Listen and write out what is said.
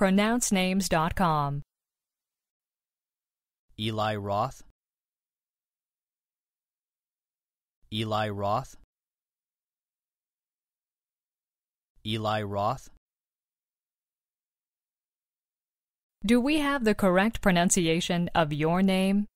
pronouncenames.com. Eli Roth, Eli Roth, Eli Roth. Do we have the correct pronunciation of your name?